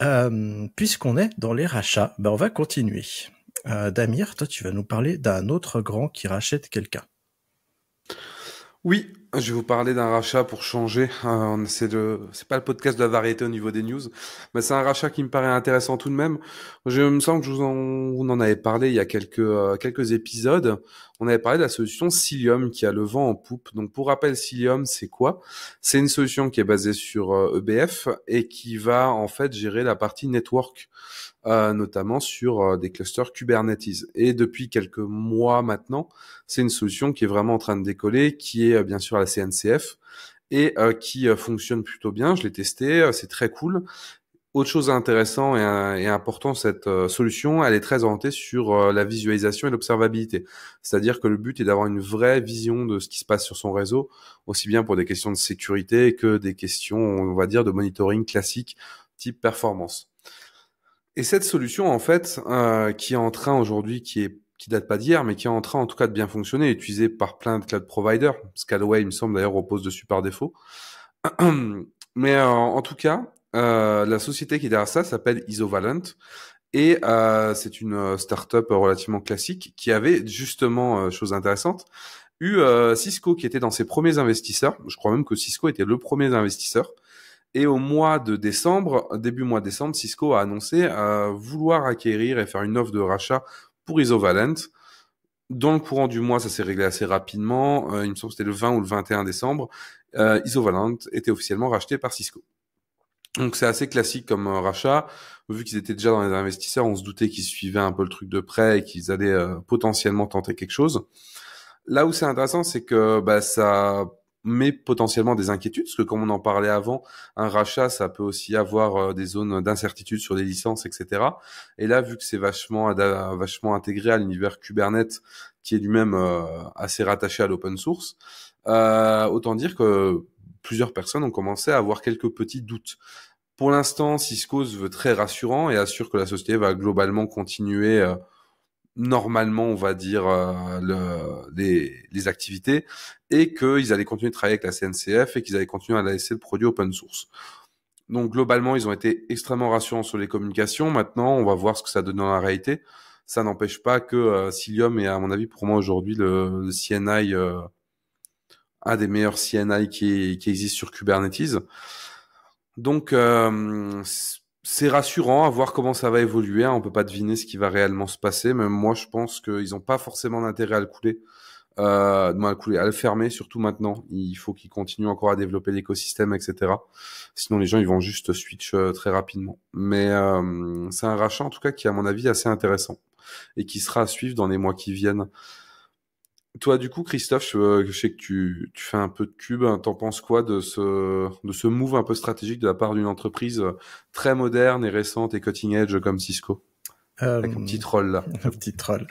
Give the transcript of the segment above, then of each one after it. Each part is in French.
Euh, puisqu'on est dans les rachats, ben on va continuer. Euh, Damir, toi, tu vas nous parler d'un autre grand qui rachète quelqu'un. Oui, je vais vous parler d'un rachat pour changer. ce euh, c'est pas le podcast de la variété au niveau des news, mais c'est un rachat qui me paraît intéressant tout de même. Je me sens que je vous en, avez parlé il y a quelques euh, quelques épisodes. On avait parlé de la solution Cilium qui a le vent en poupe. Donc pour rappel, Cilium c'est quoi C'est une solution qui est basée sur EBF euh, e et qui va en fait gérer la partie network euh, notamment sur euh, des clusters Kubernetes. Et depuis quelques mois maintenant, c'est une solution qui est vraiment en train de décoller, qui est euh, bien sûr à la CNCF et qui fonctionne plutôt bien. Je l'ai testé, c'est très cool. Autre chose intéressante et, et important, cette solution, elle est très orientée sur la visualisation et l'observabilité. C'est-à-dire que le but est d'avoir une vraie vision de ce qui se passe sur son réseau, aussi bien pour des questions de sécurité que des questions, on va dire, de monitoring classique type performance. Et cette solution, en fait, euh, qui est en train aujourd'hui, qui est qui date pas d'hier, mais qui est en train en tout cas de bien fonctionner, utilisée par plein de cloud providers. Scalaway, il me semble d'ailleurs, repose dessus par défaut. Mais euh, en tout cas, euh, la société qui est derrière ça s'appelle Isovalent. Et c'est une startup relativement classique qui avait justement, chose intéressante, eu Cisco qui était dans ses premiers investisseurs. Je crois même que Cisco était le premier investisseur. Et au mois de décembre, début mois de décembre, Cisco a annoncé euh, vouloir acquérir et faire une offre de rachat pour Isovalent. Dans le courant du mois, ça s'est réglé assez rapidement. Euh, il me semble que c'était le 20 ou le 21 décembre. Euh, Isovalent était officiellement racheté par Cisco. Donc c'est assez classique comme rachat. Vu qu'ils étaient déjà dans les investisseurs, on se doutait qu'ils suivaient un peu le truc de près et qu'ils allaient potentiellement tenter quelque chose. Là où c'est intéressant, c'est que bah, ça mais potentiellement des inquiétudes, parce que comme on en parlait avant, un rachat, ça peut aussi avoir euh, des zones d'incertitude sur des licences, etc. Et là, vu que c'est vachement, vachement intégré à l'univers Kubernetes, qui est lui-même euh, assez rattaché à l'open source, euh, autant dire que plusieurs personnes ont commencé à avoir quelques petits doutes. Pour l'instant, Cisco se veut très rassurant et assure que la société va globalement continuer euh, normalement, on va dire, euh, le, les, activités et qu'ils allaient continuer de travailler avec la CNCF et qu'ils allaient continuer à laisser le produit open source. Donc globalement, ils ont été extrêmement rassurants sur les communications. Maintenant, on va voir ce que ça donne dans la réalité. Ça n'empêche pas que euh, Cilium est, à mon avis, pour moi aujourd'hui, le, CNI, euh, un des meilleurs CNI qui, qui existe sur Kubernetes. Donc, c'est rassurant à voir comment ça va évoluer. Hein. On peut pas deviner ce qui va réellement se passer. Même moi, je pense qu'ils n'ont pas forcément d'intérêt à le couler. Euh, non, à couler, à le fermer, surtout maintenant. Il faut qu'ils continuent encore à développer l'écosystème, etc. Sinon, les gens, ils vont juste switch euh, très rapidement. Mais euh, c'est un rachat, en tout cas, qui, à mon avis, assez intéressant et qui sera à suivre dans les mois qui viennent. Toi, du coup, Christophe, je, euh, sais que tu, fais un peu de cube. T'en penses quoi de ce, de ce move un peu stratégique de la part d'une entreprise euh, très moderne et récente et cutting edge comme Cisco Avec un euh, petit troll là. Un petit troll.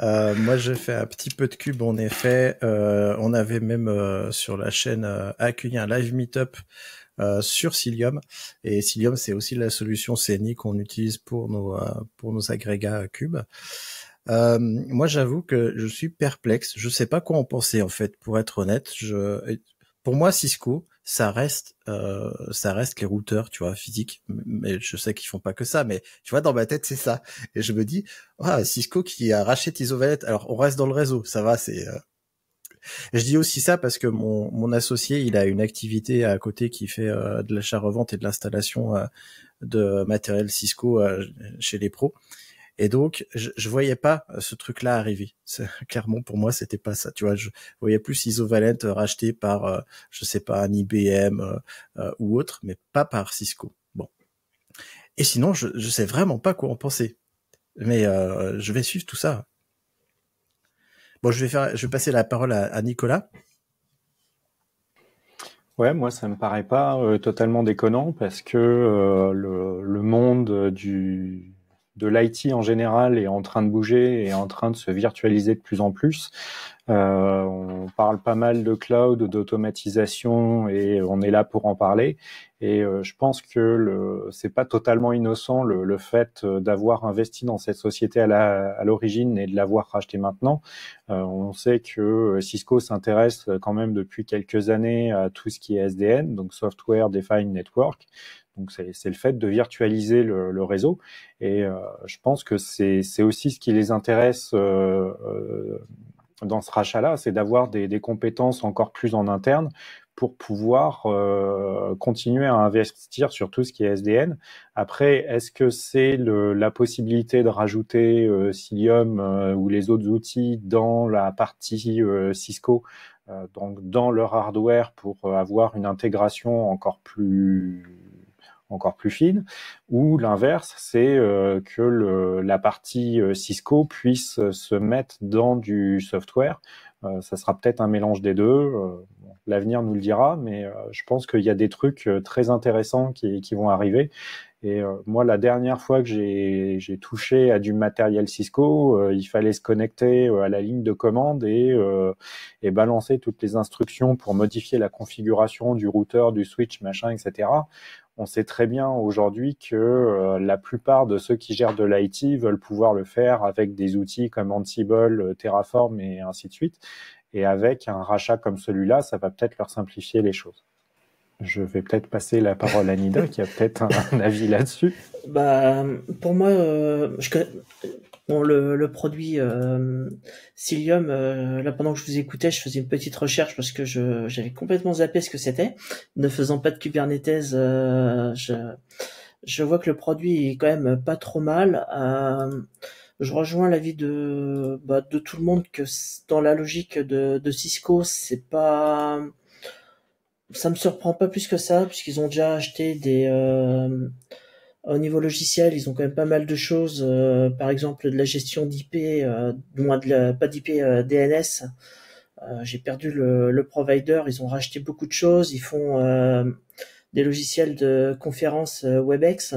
moi, j'ai fait un petit peu de cube en effet. on avait même sur la chaîne accueilli un live meetup sur Cilium. Et Cilium, c'est aussi la solution CNI qu'on utilise pour nos pour nos agrégats cubes. Euh, moi, j'avoue que je suis perplexe. Je sais pas quoi en penser en fait, pour être honnête. Je, pour moi, Cisco, ça reste, euh, ça reste les routeurs, tu vois, physiques. Mais je sais qu'ils font pas que ça, mais tu vois, dans ma tête, c'est ça. Et je me dis, ah, Cisco qui a racheté ovalettes. Alors, on reste dans le réseau, ça va, c'est. Euh, je dis aussi ça parce que mon, mon associé, il a une activité à côté qui fait de l'achat-revente et de l'installation de matériel Cisco chez les pros. Et donc, je, je voyais pas euh, ce truc-là arriver. Clairement, pour moi, c'était pas ça. Tu vois, je voyais plus Isovalent euh, racheté par, je euh, je sais pas, un IBM ou autre, mais pas par Cisco. Bon. Et sinon, je, je sais vraiment pas quoi en penser. Mais je vais suivre tout ça. Bon, je vais faire, je vais passer la parole à, Nicolas. Ouais, moi ça me paraît pas totalement déconnant parce que le, monde du de l'IT en général est en train de bouger et en train de se virtualiser de plus en plus. Euh, on parle pas mal de cloud, d'automatisation et on est là pour en parler. Et euh, je pense que ce c'est pas totalement innocent le, fait euh, d'avoir investi dans cette société à, l'origine et de l'avoir racheté maintenant. on sait que Cisco s'intéresse quand même depuis quelques années à tout ce qui est SDN, donc Software Defined Network. Donc c'est le fait de virtualiser le, réseau. Et euh, je pense que c'est aussi ce qui les intéresse euh, euh, dans ce rachat-là, c'est d'avoir des, compétences encore plus en interne pour pouvoir continuer à investir sur tout ce qui est SDN. Après, est-ce que c'est la possibilité de rajouter Cilium ou les autres outils dans la partie Cisco, donc dans leur hardware pour avoir une intégration encore plus encore plus fine, ou l'inverse, c'est euh, que la partie euh, Cisco puisse euh, se mettre dans du software. ça sera peut-être un mélange des deux. L'avenir nous le dira, mais je pense qu'il y a des trucs très intéressants qui, qui vont arriver. Et euh, moi, la dernière fois que j'ai touché à du matériel Cisco, euh, il fallait se connecter euh, à la ligne de commande et, et, balancer toutes les instructions pour modifier la configuration du routeur, du switch, machin, etc. On sait très bien aujourd'hui que la plupart de ceux qui gèrent de l'IT veulent pouvoir le faire avec des outils comme Ansible, Terraform et ainsi de suite. Et avec un rachat comme celui-là, ça va peut-être leur simplifier les choses je vais peut-être passer la parole à Nida qui a peut-être un, avis là-dessus. Bah, pour moi, euh, je, bon, le, le produit euh, Cilium, euh, là pendant que je vous écoutais, je faisais une petite recherche parce que je, j'avais complètement zappé ce que c'était. Ne faisant pas de Kubernetes, euh, je, je vois que le produit est quand même pas trop mal. je rejoins l'avis de, bah, de tout le monde que dans la logique de, de Cisco, c'est pas ça me surprend pas plus que ça, puisqu'ils ont déjà acheté des. Euh, au niveau logiciel, ils ont quand même pas mal de choses. Euh, par exemple, de la gestion d'IP, euh, de pas d'IP euh, DNS. J'ai perdu le, le, provider. Ils ont racheté beaucoup de choses. Ils font des logiciels de conférence Webex.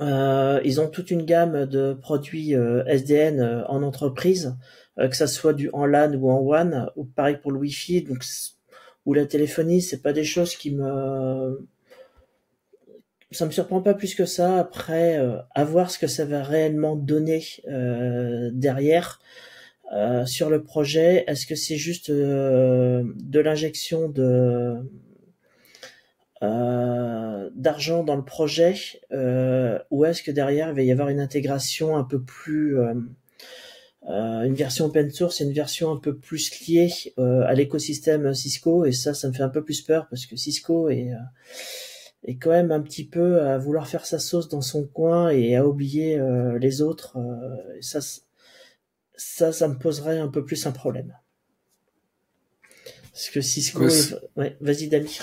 ils ont toute une gamme de produits SDN en entreprise, que ça soit du en LAN ou en WAN, ou pareil pour le Wi-Fi. Donc ou la téléphonie, c'est pas des choses qui me ça me surprend pas plus que ça. Après, avoir euh, voir ce que ça va réellement donner euh, derrière euh, sur le projet. Est-ce que c'est juste de l'injection de d'argent dans le projet ou est-ce que derrière il va y avoir une intégration un peu plus euh, une version open source et une version un peu plus liée euh, à l'écosystème Cisco et ça ça me fait un peu plus peur parce que Cisco est, euh, est quand même un petit peu à vouloir faire sa sauce dans son coin et à oublier les autres ça ça me poserait un peu plus un problème parce que Cisco vas-y Dami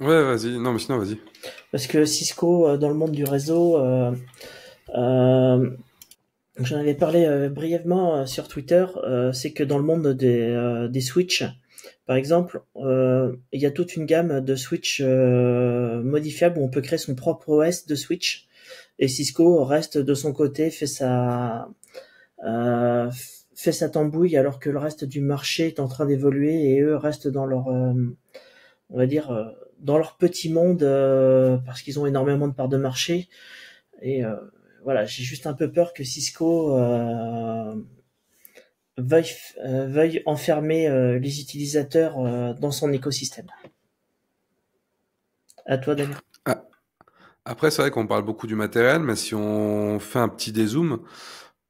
ouais vas-y non mais sinon vas-y parce que Cisco dans le monde du réseau euh, J'en avais parlé euh, brièvement euh, sur Twitter, euh, c'est que dans le monde des, des Switch, par exemple, il y a toute une gamme de Switch modifiables où on peut créer son propre OS de Switch. Et Cisco reste de son côté, fait sa, fait sa tambouille alors que le reste du marché est en train d'évoluer et eux restent dans leur, on va dire, dans leur petit monde parce qu'ils ont énormément de parts de marché. Et voilà, j'ai juste un peu peur que Cisco euh, euh, veuille, enfermer euh, les utilisateurs dans son écosystème. À toi, Damien. Ah. Après, c'est vrai qu'on parle beaucoup du matériel, mais si on fait un petit dézoom,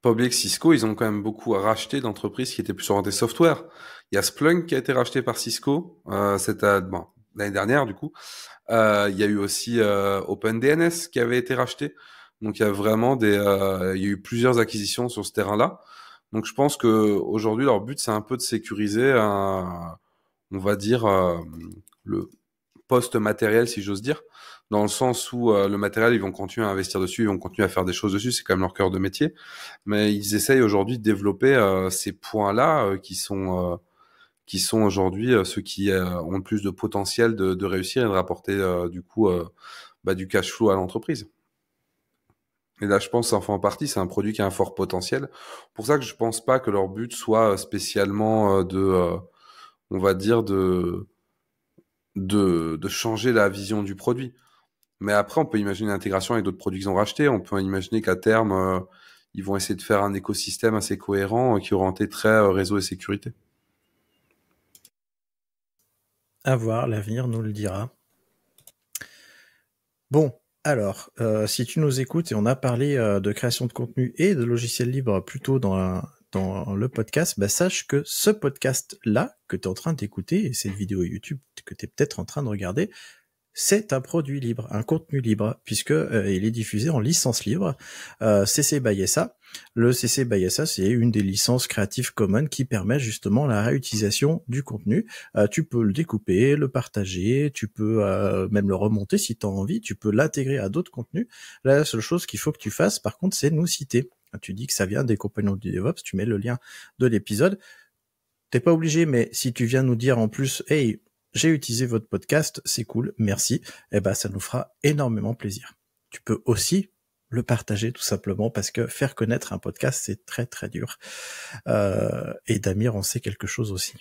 pas oublier que Cisco, ils ont quand même beaucoup à racheter d'entreprises qui étaient plus orientées software. Il y a Splunk qui a été racheté par Cisco l'année dernière, du coup. il y a eu aussi OpenDNS qui avait été racheté. Donc il y a vraiment des, euh, il y a eu plusieurs acquisitions sur ce terrain-là. Donc je pense que aujourd'hui leur but c'est un peu de sécuriser, un, on va dire euh, le poste matériel si j'ose dire, dans le sens où euh, le matériel ils vont continuer à investir dessus, ils vont continuer à faire des choses dessus, c'est quand même leur cœur de métier. Mais ils essayent aujourd'hui de développer ces points-là qui sont qui sont aujourd'hui ceux qui ont le plus de potentiel de, réussir et de rapporter du coup bah, du cash flow à l'entreprise. Et là, je pense, enfin, en partie, c'est un produit qui a un fort potentiel. Pour ça que je pense pas que leur but soit euh, spécialement euh, de, euh, on va dire, de, de, changer la vision du produit. Mais après, on peut imaginer l'intégration avec d'autres produits qu'ils ont rachetés. On peut imaginer qu'à terme, ils vont essayer de faire un écosystème assez cohérent qui est orienté très réseau et sécurité. À voir, l'avenir nous le dira. Bon, alors, euh, si tu nous écoutes, et on a parlé euh, de création de contenu et de logiciels libres plus tôt dans, le podcast, bah, sache que ce podcast-là que tu es en train d'écouter et cette vidéo YouTube que tu es peut-être en train de regarder c'est un produit libre, un contenu libre, puisque euh, il est diffusé en licence libre, euh, CC by SA. Le CC by SA, c'est une des licences Creative Commons qui permet justement la réutilisation du contenu. Euh, tu peux le découper, le partager, tu peux même le remonter si tu as envie, tu peux l'intégrer à d'autres contenus. La seule chose qu'il faut que tu fasses, par contre, c'est nous citer. Tu dis que ça vient des compagnons du DevOps, tu mets le lien de l'épisode. T'es pas obligé, mais si tu viens nous dire en plus, hey, j'ai utilisé votre podcast, c'est cool, merci. Eh ben, ça nous fera énormément plaisir. Tu peux aussi le partager tout simplement parce que faire connaître un podcast, c'est très très dur. Euh, et Damir, on sait quelque chose aussi.